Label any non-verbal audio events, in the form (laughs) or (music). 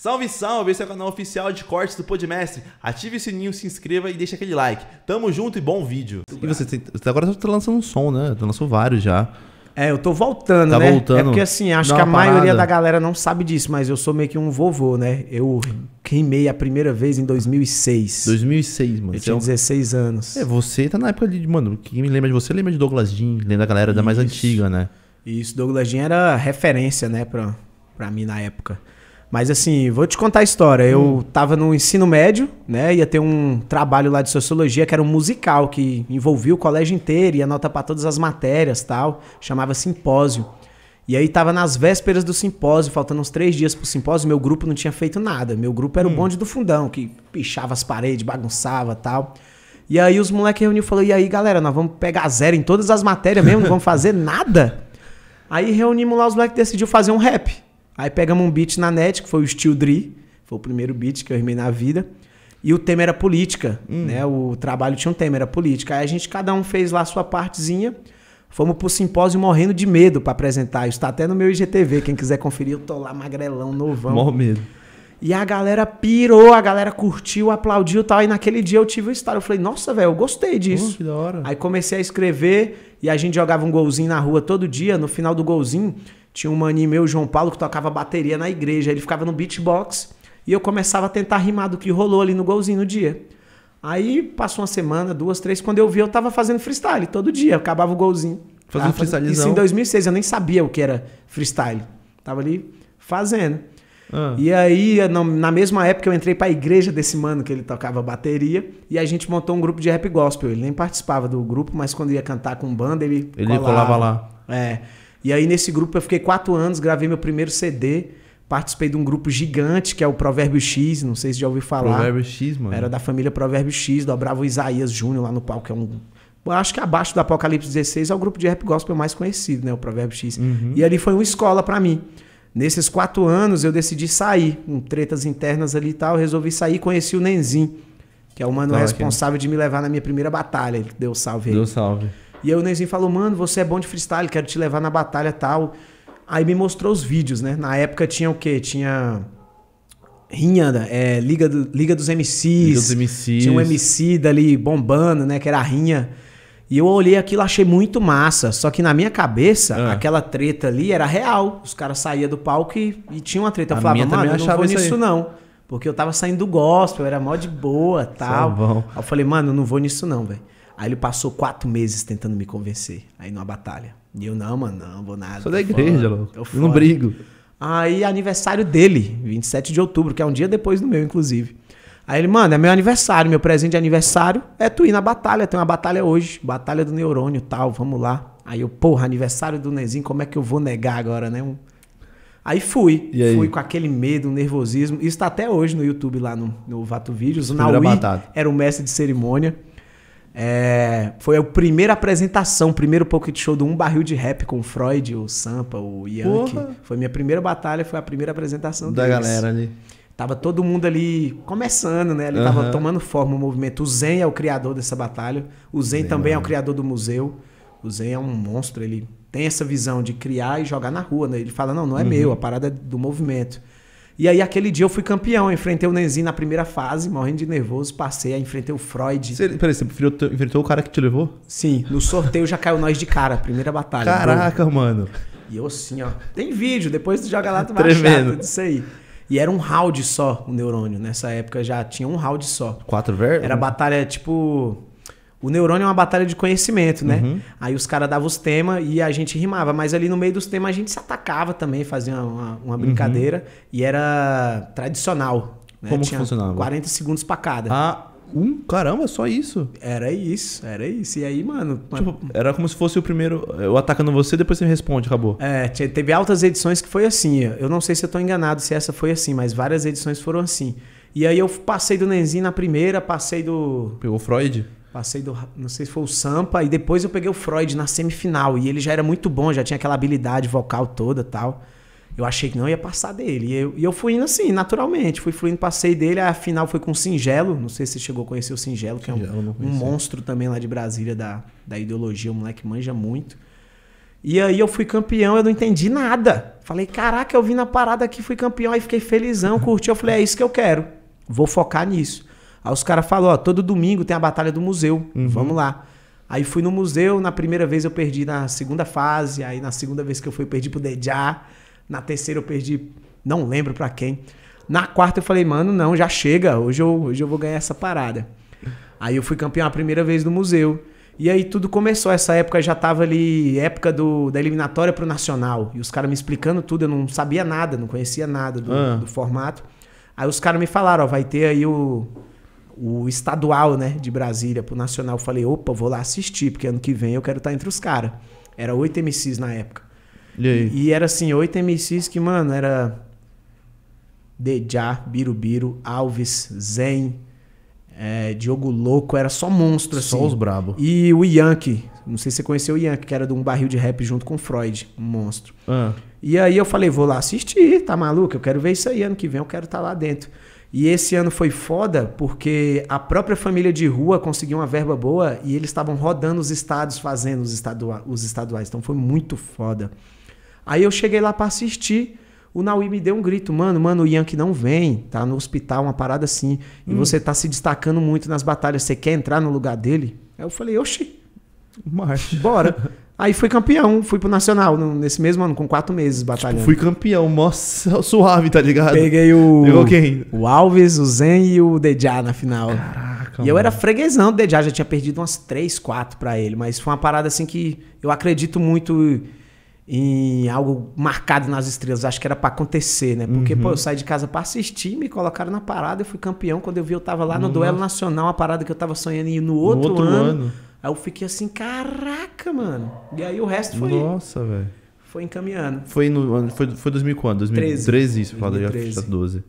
Salve, salve! Esse é o canal oficial de cortes do Podmestre. Ative o sininho, se inscreva e deixa aquele like. Tamo junto e bom vídeo. E você, agora você agora tá lançando um som, né? Tu tá lançou vários já. É, eu tô voltando, Tá né? voltando. É porque assim, acho que a maioria da galera não sabe disso, mas eu sou meio que um vovô, né? Eu queimei a primeira vez em 2006. 2006, mano. eu é tinha 16 anos. é, você tá na época de. Mano, quem me lembra de você lembra de Douglas Jean, lembra da galera da mais antiga, né? E isso, Douglas Jean era referência, né, pra, pra mim na época. Mas assim, vou te contar a história. Eu estava hum. no ensino médio, né? Ia ter um trabalho lá de sociologia que era um musical que envolvia o colégio inteiro ia anotar para todas as matérias, tal. Chamava simpósio. E aí estava nas vésperas do simpósio, faltando uns três dias pro simpósio, meu grupo não tinha feito nada. Meu grupo era hum. o bonde do fundão, que pichava as paredes, bagunçava, tal. E aí os moleques reuniu e falou: "E aí, galera, nós vamos pegar zero em todas as matérias mesmo, não vamos fazer (laughs) nada?" Aí reunimos lá os moleques decidiu fazer um rap. Aí pegamos um beat na net, que foi o Steel Dre, foi o primeiro beat que eu rimei na vida. E o tema era política, hum. né? O trabalho tinha um tema, era política. Aí a gente, cada um fez lá a sua partezinha. Fomos pro simpósio morrendo de medo para apresentar. Isso tá até no meu IGTV. Quem quiser conferir, eu tô lá magrelão, novão. Morro medo. E a galera pirou, a galera curtiu, aplaudiu e tal. E naquele dia eu tive o estar. Eu falei, nossa, velho, eu gostei disso. Uh, que da hora. Aí comecei a escrever e a gente jogava um golzinho na rua todo dia. No final do golzinho, tinha um maninho meu, João Paulo, que tocava bateria na igreja. Ele ficava no beatbox e eu começava a tentar rimar do que rolou ali no golzinho no dia. Aí passou uma semana, duas, três. Quando eu vi, eu tava fazendo freestyle todo dia. Acabava o golzinho. Fazendo freestyle. Isso em 2006, eu nem sabia o que era freestyle. Tava ali fazendo. Ah. E aí, na mesma época, eu entrei para a igreja desse mano que ele tocava bateria e a gente montou um grupo de rap gospel. Ele nem participava do grupo, mas quando ia cantar com banda, ele. Ele colava, lá. É. E aí, nesse grupo, eu fiquei quatro anos, gravei meu primeiro CD. Participei de um grupo gigante que é o Provérbio X, não sei se já ouviu falar. Provérbio X, mano. Era da família Provérbio X, dobrava o Isaías Júnior lá no palco, que é um acho que abaixo do Apocalipse 16 é o grupo de rap gospel mais conhecido, né? O Provérbio X. Uhum. E ali foi uma escola para mim. Nesses quatro anos eu decidi sair, com tretas internas ali e tal, resolvi sair conheci o Nenzin, que é o mano responsável aqui. de me levar na minha primeira batalha. Ele deu salve aí. Deu salve. E aí o Nenzin falou, mano, você é bom de freestyle, quero te levar na batalha tal. Aí me mostrou os vídeos, né? Na época tinha o quê? Tinha Rinha, é, Liga, do, Liga dos MCs. Liga dos MCs. Tinha um MC dali bombando, né? Que era a Rinha. E eu olhei aquilo, achei muito massa. Só que na minha cabeça, ah. aquela treta ali era real. Os caras saíam do palco e, e tinha uma treta. Eu a falava, mano, eu não vou nisso não. Porque eu tava saindo do gospel, era mó de boa é tal. Bom. Aí eu falei, mano, eu não vou nisso não, velho. Aí ele passou quatro meses tentando me convencer, aí numa batalha. E eu, não, mano, não, vou nada. Sou da igreja, louco. Eu não brigo. Aí, aniversário dele, 27 de outubro, que é um dia depois do meu, inclusive. Aí ele, mano, é meu aniversário, meu presente de aniversário é tu ir na batalha, tem uma batalha hoje, batalha do neurônio tal, vamos lá. Aí eu, porra, aniversário do Nezinho, como é que eu vou negar agora, né? Aí fui. Aí? Fui com aquele medo, um nervosismo. Isso tá até hoje no YouTube, lá no, no Vato Vídeos. O Naui era o mestre de cerimônia. É, foi a primeira apresentação, primeiro pocket show do Um Barril de Rap com o Freud, o Sampa, o Yankee. Porra. Foi minha primeira batalha, foi a primeira apresentação da deles. galera ali. Tava todo mundo ali começando, né? Ele uhum. tava tomando forma o movimento. O Zen é o criador dessa batalha. O Zen é também mano. é o criador do museu. O Zen é um monstro, ele tem essa visão de criar e jogar na rua, né? Ele fala: "Não, não é uhum. meu, a parada é do movimento". E aí aquele dia eu fui campeão, eu enfrentei o Nenzinho na primeira fase, morrendo de nervoso, passei, a enfrentei o Freud. Você, peraí, você enfrentou, enfrentou o cara que te levou? Sim, no sorteio já caiu nós de cara, primeira batalha. Caraca, mano. E eu assim, ó. Tem vídeo, depois tu joga lá, tu vai achar tudo isso aí. E era um round só o neurônio. Nessa época já tinha um round só. Quatro verbos? Era batalha tipo. O neurônio é uma batalha de conhecimento, né? Uhum. Aí os caras davam os temas e a gente rimava. Mas ali no meio dos temas a gente se atacava também, fazia uma, uma uhum. brincadeira. Uhum. E era tradicional. Né? Como Tinha funcionava? 40 segundos pra cada. Ah, um? Caramba, só isso? Era isso, era isso. E aí, mano. Tipo, era como se fosse o primeiro. Eu atacando você, depois você me responde, acabou. É, teve altas edições que foi assim. Eu não sei se eu tô enganado se essa foi assim, mas várias edições foram assim. E aí eu passei do Nenzinho na primeira, passei do. Pegou Freud? Passei do. Não sei se foi o Sampa, e depois eu peguei o Freud na semifinal. E ele já era muito bom, já tinha aquela habilidade vocal toda tal. Eu achei que não ia passar dele. E eu, e eu fui indo assim, naturalmente. Fui fluindo, passei dele. A final foi com o Singelo. Não sei se você chegou a conhecer o Singelo, que é um, um, monstro também lá de Brasília da, da ideologia. O moleque manja muito. E aí eu fui campeão, eu não entendi nada. Falei, caraca, eu vim na parada aqui, fui campeão. Aí fiquei felizão, (laughs) curti. Eu falei, é isso que eu quero. Vou focar nisso. Aí os caras falaram, ó, todo domingo tem a batalha do museu. Uhum. Vamos lá. Aí fui no museu, na primeira vez eu perdi na segunda fase, aí na segunda vez que eu fui, eu perdi pro Dejá. Na terceira eu perdi, não lembro para quem. Na quarta eu falei, mano, não, já chega, hoje eu, hoje eu vou ganhar essa parada. Aí eu fui campeão a primeira vez do museu. E aí tudo começou, essa época já tava ali, época do, da eliminatória pro Nacional. E os caras me explicando tudo, eu não sabia nada, não conhecia nada do, ah. do formato. Aí os caras me falaram, ó, vai ter aí o, o estadual, né, de Brasília pro Nacional. Eu falei, opa, vou lá assistir, porque ano que vem eu quero estar tá entre os caras. Era oito MCs na época. E, e era assim, oito MCs que, mano, era. Deja, Birubiru, Alves, Zen, é, Diogo Louco, era só monstro, assim. Só os brabo. E o Yankee, não sei se você conheceu o Yankee, que era de um barril de rap junto com o Freud, um monstro. Ah. E aí eu falei, vou lá assistir, tá maluco? Eu quero ver isso aí, ano que vem eu quero estar tá lá dentro. E esse ano foi foda porque a própria família de rua conseguiu uma verba boa e eles estavam rodando os estados, fazendo os, estadua os estaduais. Então foi muito foda. Aí eu cheguei lá para assistir. O Naui me deu um grito, mano, mano, o Yankee não vem, tá no hospital, uma parada assim. Hum. E você tá se destacando muito nas batalhas, você quer entrar no lugar dele? Aí eu falei, oxi, Marcha. bora. Aí fui campeão, fui pro Nacional no, nesse mesmo ano, com quatro meses tipo, batalhando. Tipo, fui campeão, mó suave, tá ligado? Peguei o. Pegou quem? O Alves, o Zen e o Dejá na final. Caraca. E mano. eu era freguesão do Dejá, já tinha perdido umas três, quatro pra ele, mas foi uma parada assim que eu acredito muito em algo marcado nas estrelas. Acho que era para acontecer, né? Porque, uhum. pô, eu saí de casa para assistir, me colocaram na parada, eu fui campeão. Quando eu vi, eu tava lá no Nossa. Uhum. duelo nacional, a parada que eu tava sonhando ir no outro, no outro ano. ano. Aí eu fiquei assim, caraca, mano. E aí o resto foi. Nossa, velho. Foi encaminhando. Foi no foi, foi 2000 quando? 2013, 2013 isso, fala já 12.